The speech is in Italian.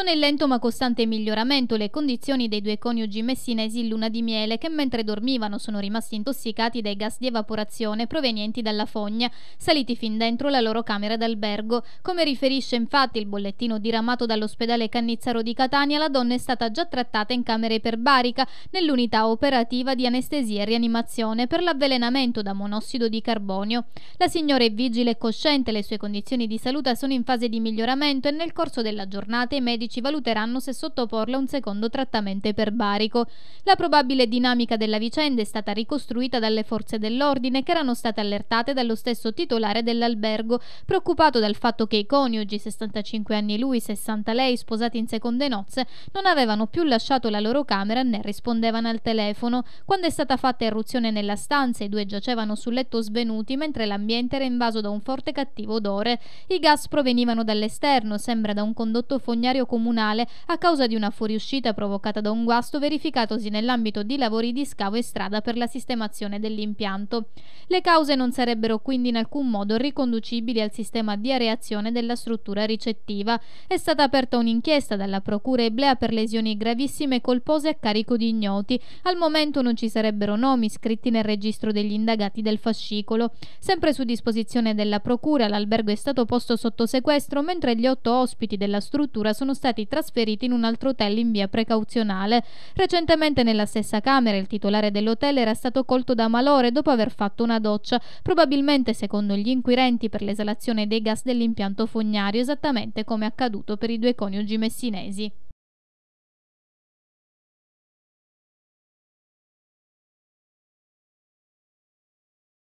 Sono in lento ma costante miglioramento le condizioni dei due coniugi messinesi in luna di miele che mentre dormivano sono rimasti intossicati dai gas di evaporazione provenienti dalla fogna, saliti fin dentro la loro camera d'albergo. Come riferisce infatti il bollettino diramato dall'ospedale Cannizzaro di Catania, la donna è stata già trattata in camera iperbarica nell'unità operativa di anestesia e rianimazione per l'avvelenamento da monossido di carbonio. La signora è vigile e cosciente, le sue condizioni di salute sono in fase di miglioramento e nel corso della giornata i medici medici valuteranno se sottoporla a un secondo trattamento iperbarico. La probabile dinamica della vicenda è stata ricostruita dalle forze dell'ordine che erano state allertate dallo stesso titolare dell'albergo, preoccupato dal fatto che i coniugi, 65 anni lui, 60 lei, sposati in seconde nozze, non avevano più lasciato la loro camera né rispondevano al telefono. Quando è stata fatta irruzione nella stanza, i due giacevano sul letto svenuti mentre l'ambiente era invaso da un forte cattivo odore. I gas provenivano dall'esterno, sembra da un condotto fognario comunale comunale a causa di una fuoriuscita provocata da un guasto verificatosi nell'ambito di lavori di scavo e strada per la sistemazione dell'impianto. Le cause non sarebbero quindi in alcun modo riconducibili al sistema di areazione della struttura ricettiva. È stata aperta un'inchiesta dalla Procura Eblea per lesioni gravissime e colpose a carico di ignoti. Al momento non ci sarebbero nomi iscritti nel registro degli indagati del fascicolo. Sempre su disposizione della Procura, l'albergo è stato posto sotto sequestro mentre gli otto ospiti della struttura sono stati trasferiti in un altro hotel in via precauzionale. Recentemente nella stessa camera il titolare dell'hotel era stato colto da malore dopo aver fatto una doccia, probabilmente secondo gli inquirenti per l'esalazione dei gas dell'impianto fognario, esattamente come accaduto per i due coniugi messinesi.